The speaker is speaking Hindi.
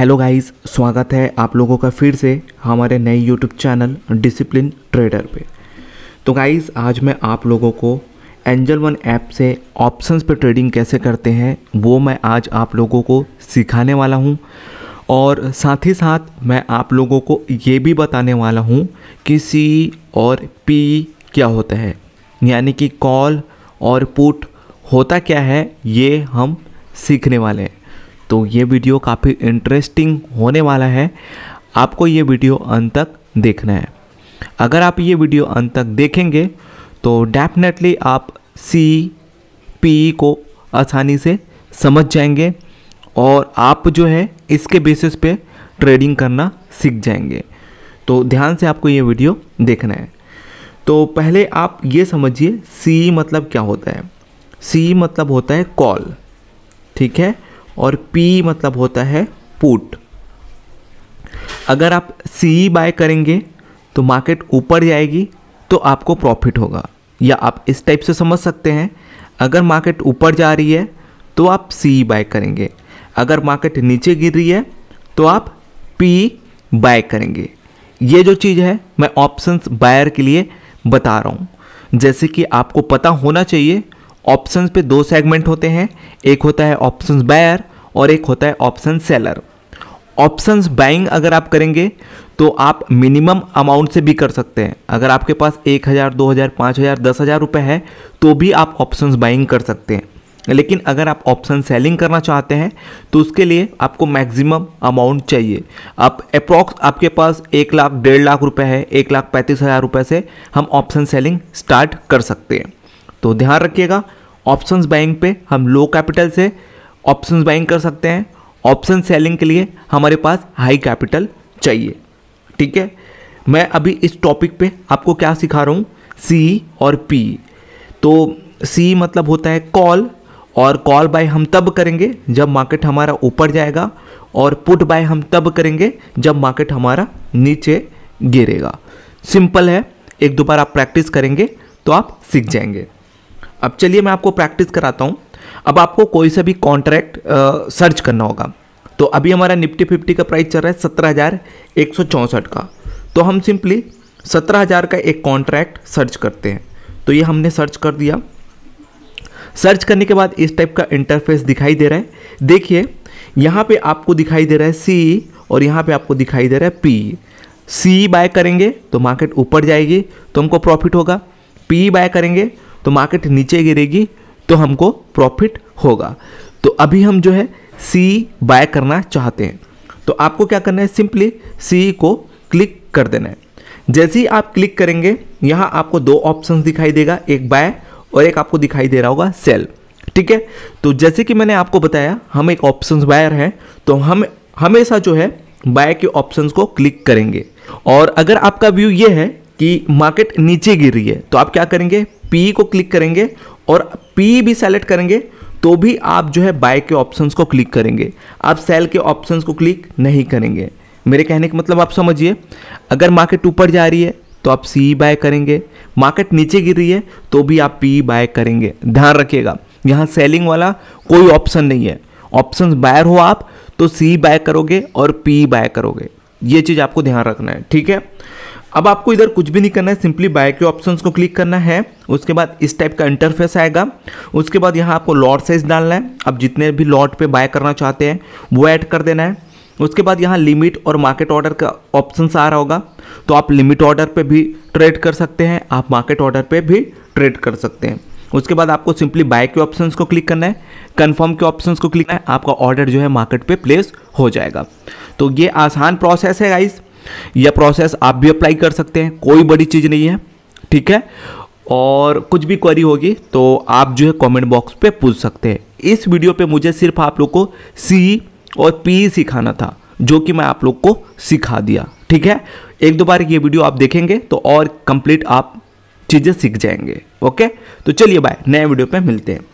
हेलो गाइस स्वागत है आप लोगों का फिर से हमारे नए यूट्यूब चैनल डिसिप्लिन ट्रेडर पे तो गाइस आज मैं आप लोगों को एंजल वन ऐप से ऑप्शंस पे ट्रेडिंग कैसे करते हैं वो मैं आज आप लोगों को सिखाने वाला हूँ और साथ ही साथ मैं आप लोगों को ये भी बताने वाला हूँ कि सी और पी क्या होता है यानी कि कॉल और पुट होता क्या है ये हम सीखने वाले हैं तो ये वीडियो काफ़ी इंटरेस्टिंग होने वाला है आपको ये वीडियो अंत तक देखना है अगर आप ये वीडियो अंत तक देखेंगे तो डेफिनेटली आप सी पी को आसानी से समझ जाएंगे और आप जो है इसके बेसिस पे ट्रेडिंग करना सीख जाएंगे तो ध्यान से आपको ये वीडियो देखना है तो पहले आप ये समझिए सी मतलब क्या होता है सी मतलब होता है कॉल ठीक है और पी मतलब होता है पुट अगर आप सी बाय करेंगे तो मार्केट ऊपर जाएगी तो आपको प्रॉफिट होगा या आप इस टाइप से समझ सकते हैं अगर मार्केट ऊपर जा रही है तो आप सी बाय करेंगे अगर मार्केट नीचे गिर रही है तो आप पी बाय करेंगे ये जो चीज़ है मैं ऑप्शंस बायर के लिए बता रहा हूँ जैसे कि आपको पता होना चाहिए ऑप्शन पे दो सेगमेंट होते हैं एक होता है ऑप्शन बायर और एक होता है ऑप्शन सेलर ऑप्शंस बाइंग अगर आप करेंगे तो आप मिनिमम अमाउंट से भी कर सकते हैं अगर आपके पास एक हज़ार दो हज़ार पाँच हज़ार दस हज़ार रुपये है तो भी आप ऑप्शंस बाइंग कर सकते हैं लेकिन अगर आप ऑप्शन सेलिंग करना चाहते हैं तो उसके लिए आपको मैक्सिमम अमाउंट चाहिए आप अप्रॉक्स आपके पास एक लाख डेढ़ लाख रुपए है एक लाख पैंतीस हज़ार रुपये से हम ऑप्शन सेलिंग स्टार्ट कर सकते हैं तो ध्यान रखिएगा ऑप्शंस बाइंग पे हम लो कैपिटल से ऑप्शंस बाइंग कर सकते हैं ऑप्शन सेलिंग के लिए हमारे पास हाई कैपिटल चाहिए ठीक है मैं अभी इस टॉपिक पे आपको क्या सिखा रहा हूँ सी और पी तो सी मतलब होता है कॉल और कॉल बाय हम तब करेंगे जब मार्केट हमारा ऊपर जाएगा और पुट बाय हम तब करेंगे जब मार्केट हमारा नीचे गिरेगा सिंपल है एक दो बार आप प्रैक्टिस करेंगे तो आप सीख जाएंगे अब चलिए मैं आपको प्रैक्टिस कराता हूँ अब आपको कोई सा भी कॉन्ट्रैक्ट सर्च करना होगा तो अभी हमारा निफ्टी फिफ्टी का प्राइस चल रहा है सत्रह हज़ार एक सौ चौंसठ का तो हम सिंपली सत्रह हज़ार का एक कॉन्ट्रैक्ट सर्च करते हैं तो ये हमने सर्च कर दिया सर्च करने के बाद इस टाइप का इंटरफेस दिखाई दे रहा है देखिए यहाँ पे आपको दिखाई दे रहा है सी और यहाँ पे आपको दिखाई दे रहा है पी सी बाय करेंगे तो मार्केट ऊपर जाएगी तो हमको प्रॉफिट होगा पी बाय करेंगे तो मार्केट नीचे गिरेगी तो हमको प्रॉफिट होगा तो अभी हम जो है सी बाय करना चाहते हैं तो आपको क्या करना है सिंपली सी को क्लिक कर देना है जैसे ही आप क्लिक करेंगे यहाँ आपको दो ऑप्शन दिखाई देगा एक बाय और एक आपको दिखाई दे रहा होगा सेल ठीक है तो जैसे कि मैंने आपको बताया हम एक ऑप्शन बायर हैं तो हम हमेशा जो है बाय के ऑप्शन को क्लिक करेंगे और अगर आपका व्यू ये है कि मार्केट नीचे गिर रही है तो आप क्या करेंगे पी को क्लिक करेंगे और पी भी सेलेक्ट करेंगे तो भी आप जो है बाय के ऑप्शंस को क्लिक करेंगे आप सेल के ऑप्शंस को क्लिक नहीं करेंगे मेरे कहने का मतलब आप समझिए अगर मार्केट ऊपर जा रही है तो आप सी बाय करेंगे मार्केट नीचे गिर रही है तो भी आप पी बाय करेंगे ध्यान रखिएगा यहाँ सेलिंग वाला कोई ऑप्शन नहीं है ऑप्शन बायर हो आप तो सी बाय करोगे और पी बाय करोगे ये चीज़ आपको ध्यान रखना है ठीक है अब आपको इधर कुछ भी नहीं करना है सिंपली बाय के ऑप्शन को क्लिक करना है उसके बाद इस टाइप का इंटरफेस आएगा उसके बाद यहाँ आपको लॉट साइज डालना है अब जितने भी लॉट पे बाय करना चाहते हैं वो ऐड कर देना है उसके बाद यहाँ लिमिट और मार्केट ऑर्डर का ऑप्शन आ रहा होगा तो आप लिमिट ऑर्डर पे भी ट्रेड कर सकते हैं आप मार्केट ऑर्डर पे भी ट्रेड कर सकते हैं उसके बाद आपको सिंपली बाय के ऑप्शंस को क्लिक करना है कंफर्म के ऑप्शंस को क्लिक करना है आपका ऑर्डर जो है मार्केट पे प्लेस हो जाएगा तो ये आसान प्रोसेस है गाइज़ यह प्रोसेस आप भी अप्लाई कर सकते हैं कोई बड़ी चीज़ नहीं है ठीक है और कुछ भी क्वेरी होगी तो आप जो है कमेंट बॉक्स पे पूछ सकते हैं इस वीडियो पे मुझे सिर्फ आप लोग को सी और पी सिखाना था जो कि मैं आप लोग को सिखा दिया ठीक है एक दो बार ये वीडियो आप देखेंगे तो और कंप्लीट आप चीज़ें सीख जाएंगे ओके तो चलिए बाय नए वीडियो पे मिलते हैं